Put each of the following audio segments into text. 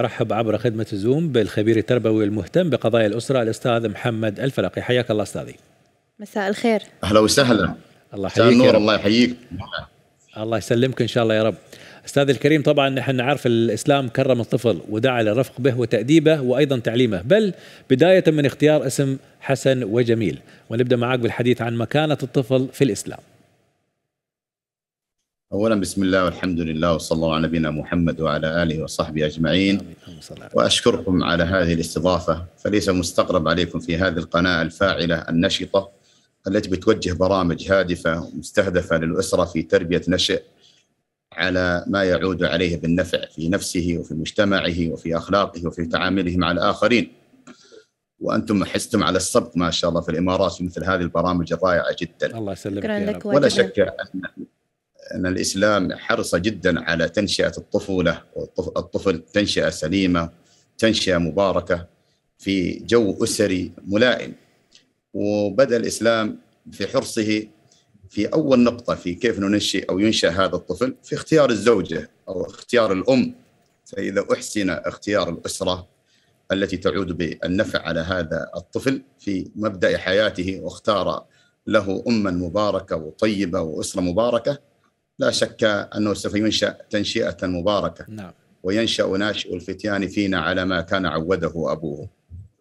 ارحب عبر خدمه زوم بالخبير التربوي المهتم بقضايا الاسره الاستاذ محمد الفلقي حياك الله استاذي مساء الخير اهلا وسهلا الله يحييك النور الله يحييك الله يسلمك ان شاء الله يا رب استاذ الكريم طبعا نحن نعرف الاسلام كرم الطفل ودعا للرفق به وتاديبه وايضا تعليمه بل بدايه من اختيار اسم حسن وجميل ونبدا معك بالحديث عن مكانه الطفل في الاسلام أولا بسم الله والحمد لله وصلى الله على نبينا محمد وعلى آله وصحبه أجمعين وأشكركم على هذه الاستضافة فليس مستقرب عليكم في هذه القناة الفاعلة النشطة التي بتوجه برامج هادفة ومستهدفة للأسرة في تربية نشئ على ما يعود عليه بالنفع في نفسه وفي مجتمعه وفي أخلاقه وفي تعامله مع الآخرين وانتم حستم على السبق ما شاء الله في الامارات في مثل هذه البرامج الرائعه جدا الله يسلمك ولا شك ان ان الاسلام حرص جدا على تنشئه الطفوله الطفل تنشئه سليمه تنشئه مباركه في جو اسري ملائم وبدا الاسلام في حرصه في اول نقطه في كيف ننشئ او ينشا هذا الطفل في اختيار الزوجه او اختيار الام فاذا احسن اختيار الاسره التي تعود بالنفع على هذا الطفل في مبدا حياته واختار له اما مباركه وطيبه واسره مباركه لا شك أنه سوف ينشأ تنشئة مباركة نعم. وينشأ ناشئ الفتيان فينا على ما كان عوده أبوه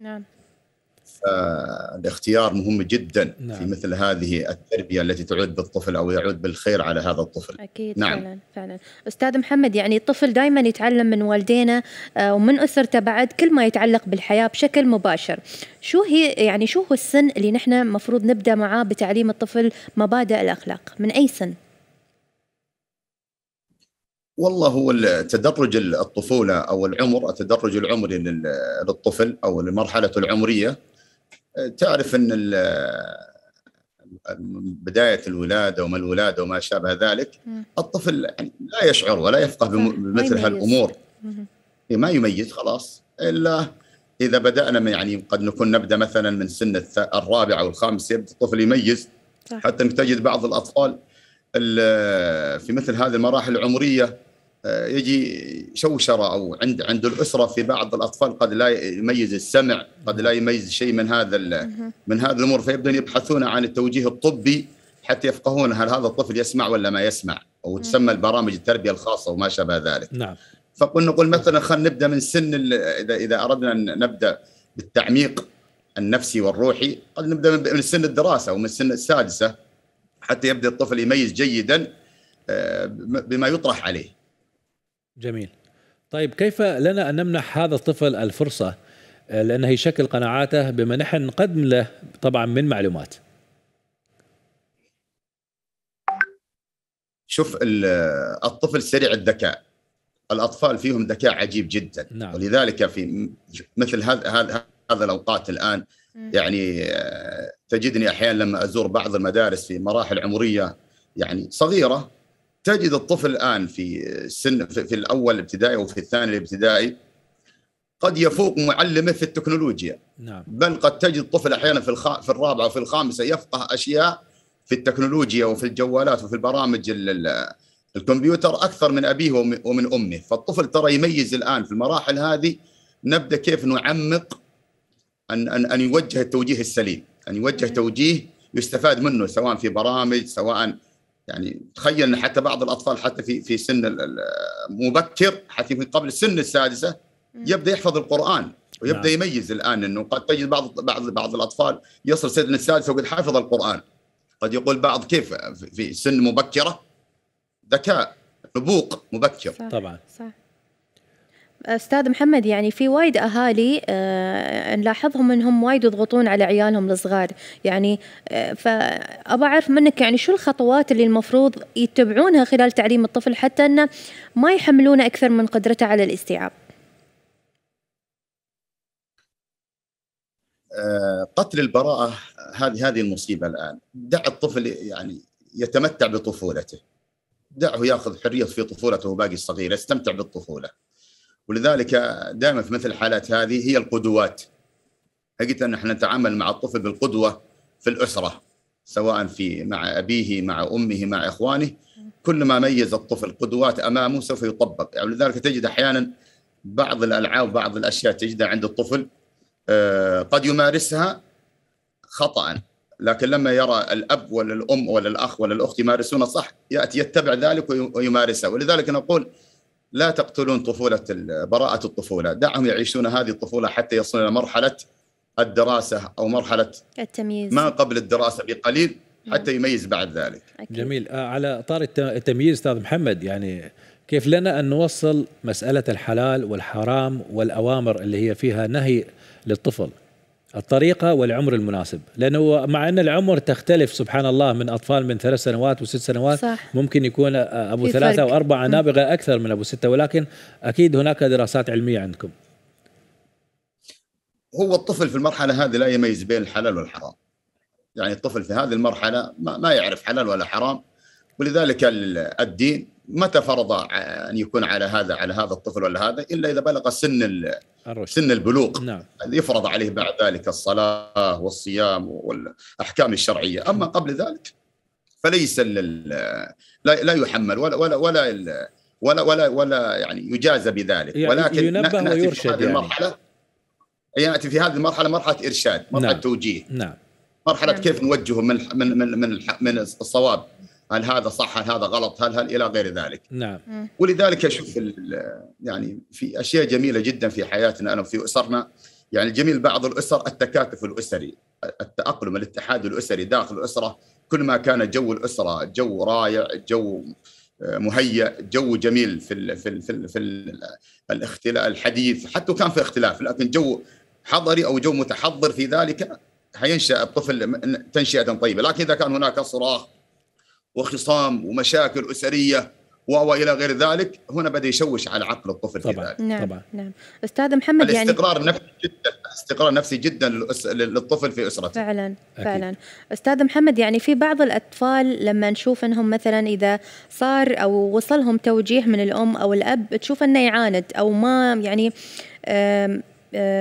نعم فالاختيار مهم جدا نعم. في مثل هذه التربيه التي تعود بالطفل او يعود بالخير على هذا الطفل. اكيد نعم. فعلا فعلا. استاذ محمد يعني الطفل دائما يتعلم من والدينا آه، ومن اسرته بعد كل ما يتعلق بالحياه بشكل مباشر. شو هي يعني شو هو السن اللي نحن المفروض نبدا معاه بتعليم الطفل مبادئ الاخلاق؟ من اي سن؟ والله هو تدرج الطفوله او العمر التدرج العمري للطفل او المرحله العمريه آه، تعرف ان آه، بدايه الولاده وما الولاده وما شابه ذلك الطفل يعني لا يشعر ولا يفقه بمثل هالامور إيه، ما يميز خلاص الا اذا بدانا من يعني قد نكون نبدا مثلا من سن الرابعه والخامسه يبدا الطفل يميز حتى تجد بعض الاطفال في مثل هذه المراحل العمريه آه، يجي شوشره او عند عند الاسره في بعض الاطفال قد لا يميز السمع، قد لا يميز شيء من هذا من هذه الامور فيبدون يبحثون عن التوجيه الطبي حتى يفقهون هل هذا الطفل يسمع ولا ما يسمع وتسمى البرامج التربيه الخاصه وما شابه ذلك. نعم. فقلنا نقول مثلا خلينا نبدا من سن اذا اذا اردنا ان نبدا بالتعميق النفسي والروحي قد نبدا من سن الدراسه ومن سن السادسه حتى يبدا الطفل يميز جيدا آه، بما يطرح عليه. جميل طيب كيف لنا أن نمنح هذا الطفل الفرصة آه، لأنه يشكل قناعاته بما نحن نقدم له طبعا من معلومات شوف الطفل سريع الذكاء الاطفال فيهم ذكاء عجيب جدا نعم. ولذلك في مثل هذا هذا الاوقات الان يعني آه، تجدني احيانا لما ازور بعض المدارس في مراحل عمريه يعني صغيره تجد الطفل الان في سن في الاول ابتدائي وفي الثاني الابتدائي قد يفوق معلمه في التكنولوجيا نعم. بل قد تجد الطفل احيانا في الخ... في الرابعه وفي الخامسه يفقه اشياء في التكنولوجيا وفي الجوالات وفي البرامج ال... الكمبيوتر اكثر من ابيه ومن امه فالطفل ترى يميز الان في المراحل هذه نبدا كيف نعمق ان ان, أن يوجه التوجيه السليم ان يوجه توجيه يستفاد منه سواء في برامج سواء يعني تخيل ان حتى بعض الاطفال حتى في في سن مبكر حتى في قبل السن السادسه يبدا يحفظ القران ويبدا نعم. يميز الان انه قد تجد بعض بعض بعض الاطفال يصل سن السادسه وقد حفظ القران قد يقول بعض كيف في سن مبكره ذكاء نبوق مبكر صح. طبعا صح استاذ محمد يعني في وايد اهالي أه نلاحظهم انهم وايد يضغطون على عيالهم الصغار يعني آه، فابى اعرف منك يعني شو الخطوات اللي المفروض يتبعونها خلال تعليم الطفل حتى انه ما يحملونه اكثر من قدرته على الاستيعاب أه قتل البراءة هذه هذه المصيبة الآن دع الطفل يعني يتمتع بطفولته دعه ياخذ حرية في طفولته وباقي الصغير يستمتع بالطفولة ولذلك دائما في مثل الحالات هذه هي القدوات حقيقه ان احنا نتعامل مع الطفل بالقدوه في الاسره سواء في مع ابيه مع امه مع اخوانه كل ما ميز الطفل قدوات امامه سوف يطبق يعني لذلك تجد احيانا بعض الالعاب بعض الاشياء تجدها عند الطفل آه، قد يمارسها خطا لكن لما يرى الاب ولا الام ولا الاخ ولا الاخت يمارسون صح ياتي يتبع ذلك ويمارسه ولذلك نقول لا تقتلون طفولة براءة الطفولة دعهم يعيشون هذه الطفولة حتى يصلون إلى مرحلة الدراسة أو مرحلة التمييز ما قبل الدراسة بقليل نعم. حتى يميز بعد ذلك أكيد. جميل آه، على طار التمييز أستاذ محمد يعني كيف لنا أن نوصل مسألة الحلال والحرام والأوامر اللي هي فيها نهي للطفل الطريقه والعمر المناسب لانه مع ان العمر تختلف سبحان الله من اطفال من ثلاث سنوات وست سنوات صح. ممكن يكون ابو ثلاثه أو أربعة نابغه اكثر من ابو سته ولكن اكيد هناك دراسات علميه عندكم هو الطفل في المرحله هذه لا يميز بين الحلال والحرام يعني الطفل في هذه المرحله ما, ما يعرف حلال ولا حرام ولذلك الدين متى فرض ان يكون على هذا على هذا الطفل ولا هذا الا اذا بلغ سن الرشد. سن البلوغ نعم. يفرض عليه بعد ذلك الصلاه والصيام والاحكام الشرعيه اما قبل ذلك فليس لل... لا لا يحمل ولا ولا ولا ال... ولا ولا ولا يعني يجازى بذلك يعني ولكن ينبه نأتي ويرشد في هذه يعني. المرحله ياتي في هذه المرحله مرحله ارشاد مرحله نعم. توجيه نعم مرحله نعم. كيف نوجهه من من من من الصواب هل هذا صح هل هذا غلط هل هل الى غير ذلك نعم ولذلك اشوف يعني في اشياء جميله جدا في حياتنا انا وفي اسرنا يعني الجميل بعض الاسر التكاتف الاسري التاقلم الاتحاد الاسري داخل الاسره كل ما كان جو الاسره جو رائع جو مهيأ جو جميل في الـ في الـ في, الـ في الاختلاف الحديث حتى كان في اختلاف لكن جو حضري او جو متحضر في ذلك حينشا الطفل تنشئه طيبه لكن اذا كان هناك صراخ وخصام ومشاكل اسريه والى غير ذلك هنا بدا يشوش على عقل الطفل طبعا في ذلك. نعم طبعا نعم استاذ محمد يعني الاستقرار نفسي جدا استقرار نفسي جدا للطفل في اسرته فعلا أكيد. فعلا استاذ محمد يعني في بعض الاطفال لما نشوف انهم مثلا اذا صار او وصلهم توجيه من الام او الاب تشوف انه يعاند او ما يعني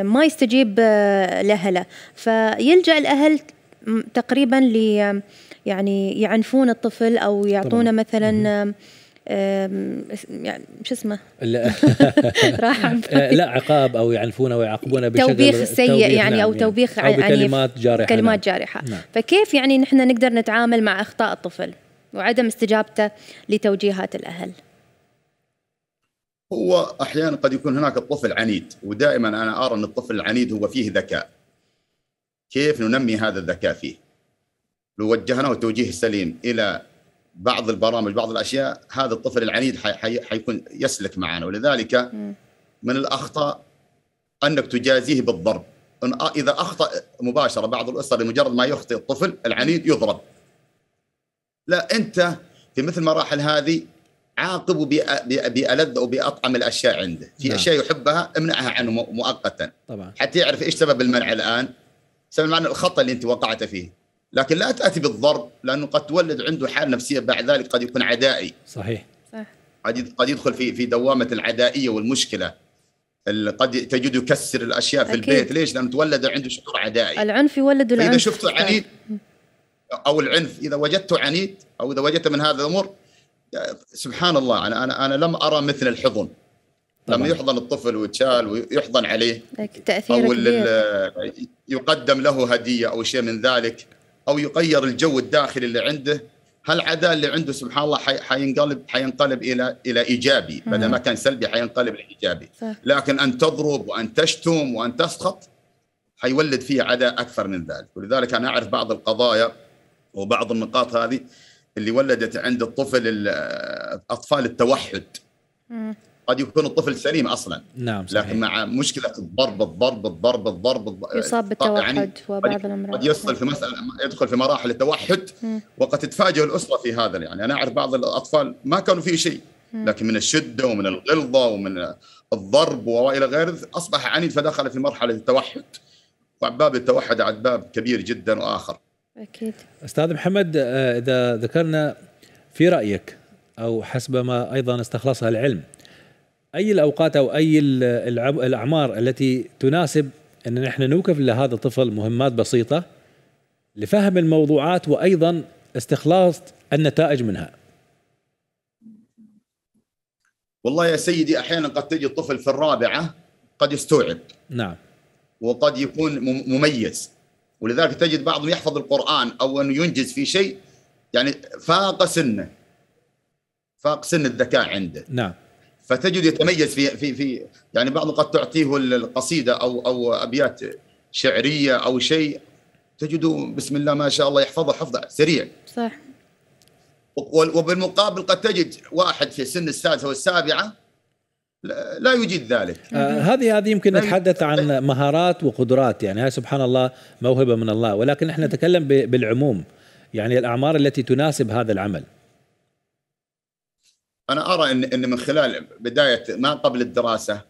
ما يستجيب آه، لاهله فيلجا الاهل تقريبا ل يعني يعنفون الطفل او يعطونه مثلا يعني شو اسمه راح آه، لا عقاب او يعنفونه ويعاقبونه بشكل توبيخ سيء يعني نعم او يعني. توبيخ يعني كلمات جارحه كلمات نعم. جارحه نعم. فكيف يعني نحن نقدر نتعامل مع اخطاء الطفل وعدم استجابته لتوجيهات الاهل هو احيانا قد يكون هناك الطفل عنيد ودائما انا ارى ان الطفل العنيد هو فيه ذكاء كيف ننمي هذا الذكاء فيه لو وجهناه توجيه سليم الى بعض البرامج بعض الاشياء هذا الطفل العنيد حيكون يسلك معنا ولذلك من الاخطاء انك تجازيه بالضرب إن اذا اخطا مباشره بعض الاسر لمجرد ما يخطئ الطفل العنيد يضرب لا انت في مثل المراحل هذه عاقبه بالذ وباطعم الاشياء عنده في نعم. اشياء يحبها امنعها عنه مؤقتا طبعا حتى يعرف ايش سبب المنع الان سبب المنع الخطا اللي انت وقعت فيه لكن لا تاتي بالضرب لانه قد تولد عنده حاله نفسيه بعد ذلك قد يكون عدائي صحيح صح قد قد يدخل في في دوامه العدائيه والمشكله قد تجده يكسر الاشياء في أكيد. البيت ليش؟ لانه تولد عنده شعور عدائي العنف يولد العنف اذا شفته عنيد او العنف اذا وجدته عنيد او اذا وجدته من هذا الامور سبحان الله انا انا انا لم ارى مثل الحضن طبعا. لما يحضن الطفل ويتشال ويحضن عليه تاثير او يقدم له هديه او شيء من ذلك او يغير الجو الداخلي اللي عنده هالعداء اللي عنده سبحان الله حينقلب حينقلب الى الى ايجابي بدل ما كان سلبي حينقلب الى ايجابي لكن ان تضرب وان تشتم وان تسخط حيولد فيه عداء اكثر من ذلك ولذلك انا اعرف بعض القضايا وبعض النقاط هذه اللي ولدت عند الطفل اطفال التوحد قد يكون الطفل سليم اصلا نعم صحيح. لكن مع مشكله الضرب الضرب الضرب الضرب, يصاب يعني بالتوحد يعني وبعض الامراض قد يصل في مساله يدخل في مراحل التوحد م. وقد تتفاجئ الاسره في هذا يعني انا اعرف بعض الاطفال ما كانوا فيه شيء لكن من الشده ومن الغلظه ومن الضرب والى غير اصبح عنيد فدخل في مرحله التوحد وباب التوحد عاد باب كبير جدا واخر اكيد استاذ محمد آه، اذا ذكرنا في رايك او حسب ما ايضا استخلصها العلم اي الاوقات او اي الاعمار التي تناسب ان نحن نوقف لهذا الطفل مهمات بسيطه لفهم الموضوعات وايضا استخلاص النتائج منها. والله يا سيدي احيانا قد تجي الطفل في الرابعه قد يستوعب. نعم. وقد يكون مميز ولذلك تجد بعضهم يحفظ القران او انه ينجز في شيء يعني فاق سنه فاق سن الذكاء عنده. نعم. فتجد يتميز في في في يعني بعض قد تعطيه القصيده او او ابيات شعريه او شيء تجده بسم الله ما شاء الله يحفظه حفظه سريع صح وبالمقابل قد تجد واحد في سن السادسه والسابعه لا يجيد ذلك آه، هذه هذه يمكن نتحدث عن مهارات وقدرات يعني هاي سبحان الله موهبه من الله ولكن احنا نتكلم بالعموم يعني الاعمار التي تناسب هذا العمل انا ارى ان ان من خلال بدايه ما قبل الدراسه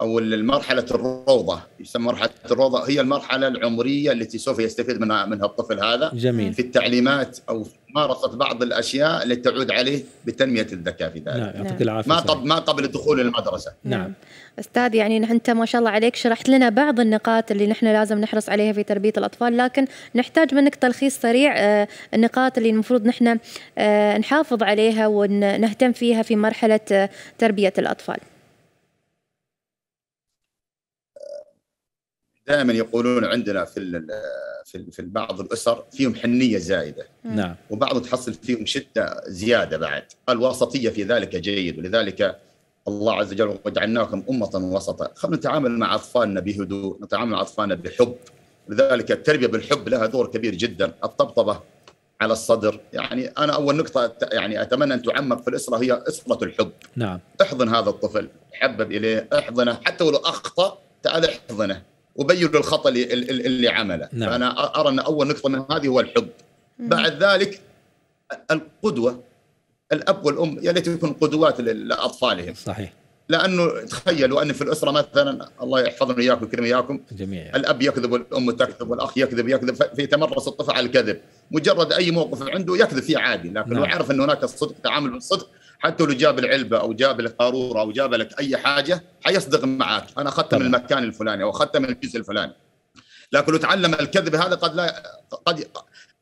او المرحله الروضه يسمى مرحله الروضه هي المرحله العمريه التي سوف يستفيد منها منها الطفل هذا جميل في التعليمات او مارسة بعض الأشياء التي تعود عليه بتنمية الذكاء في ذلك نعم يعطيك العافية ما قبل ما قبل الدخول للمدرسة نعم. نعم أستاذ يعني أنت ما شاء الله عليك شرحت لنا بعض النقاط اللي نحن لازم نحرص عليها في تربية الأطفال لكن نحتاج منك تلخيص سريع آه، النقاط اللي المفروض نحن آه، نحافظ عليها ونهتم فيها في مرحلة آه، تربية الأطفال دائما يقولون عندنا في في في بعض الاسر فيهم حنيه زايده نعم وبعض تحصل فيهم شده زياده بعد الوسطيه في ذلك جيد ولذلك الله عز وجل وجعلناكم امه وسطا خلينا نتعامل مع اطفالنا بهدوء نتعامل مع اطفالنا بحب لذلك التربيه بالحب لها دور كبير جدا الطبطبه على الصدر يعني انا اول نقطه يعني اتمنى ان تعمق في الاسره هي اسره الحب نعم احضن هذا الطفل حبب اليه احضنه حتى ولو اخطا تعال احضنه وبين الخطا اللي اللي عمله نعم. فانا ارى ان اول نقطه من هذه هو الحب بعد ذلك القدوه الاب والام يا ليت يكون قدوات لاطفالهم صحيح لانه تخيلوا ان في الاسره مثلا الله يحفظنا اياكم ويكرم اياكم جميعا الاب يكذب والام تكذب والاخ يكذب يكذب فيتمرس الطفل على الكذب مجرد اي موقف عنده يكذب فيه عادي لكن نعم. هو عارف ان هناك الصدق تعامل بالصدق حتى لو جاب العلبه او جاب لك قاروره او جاب لك اي حاجه حيصدق معك انا اخذته من المكان الفلاني او اخذته من الجزء الفلاني لكن لو تعلم الكذب هذا قد لا قد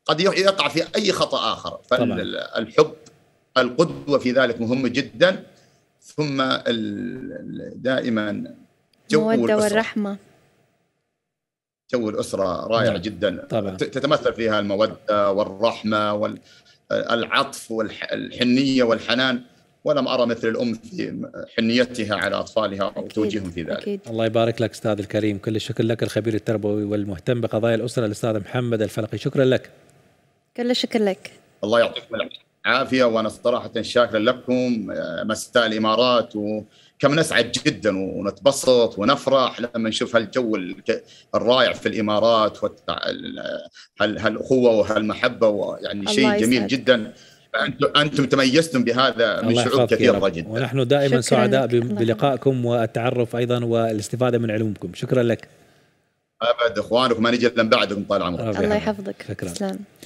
قد يقع في اي خطا اخر فالحب القدوه في ذلك مهم جدا ثم دائما جو الموده والرحمه جو الاسره رائع نعم. جدا طبعا. تتمثل فيها الموده والرحمه وال العطف والحنيه والحنان ولم ارى مثل الام في حنيتها على اطفالها او توجيههم في ذلك. أكيد. الله يبارك لك استاذ الكريم، كل الشكر لك الخبير التربوي والمهتم بقضايا الاسره الاستاذ محمد الفلقي، شكرا لك. كل الشكر لك. الله يعطيكم العافيه. عافيه وانا صراحه شاكر لكم آه، مساء الامارات وكم نسعد جدا ونتبسط ونفرح لما نشوف هالجو الرائع في الامارات هالاخوه وهالمحبه ويعني شيء جميل جدا انتم تميزتم بهذا من شعوب كثيره جدا ونحن دائما سعداء بلقائكم والتعرف ايضا والاستفاده من علومكم شكرا لك ابد اخوانكم ما نجي الا بعدكم طال عمرك الله يحفظك شكرا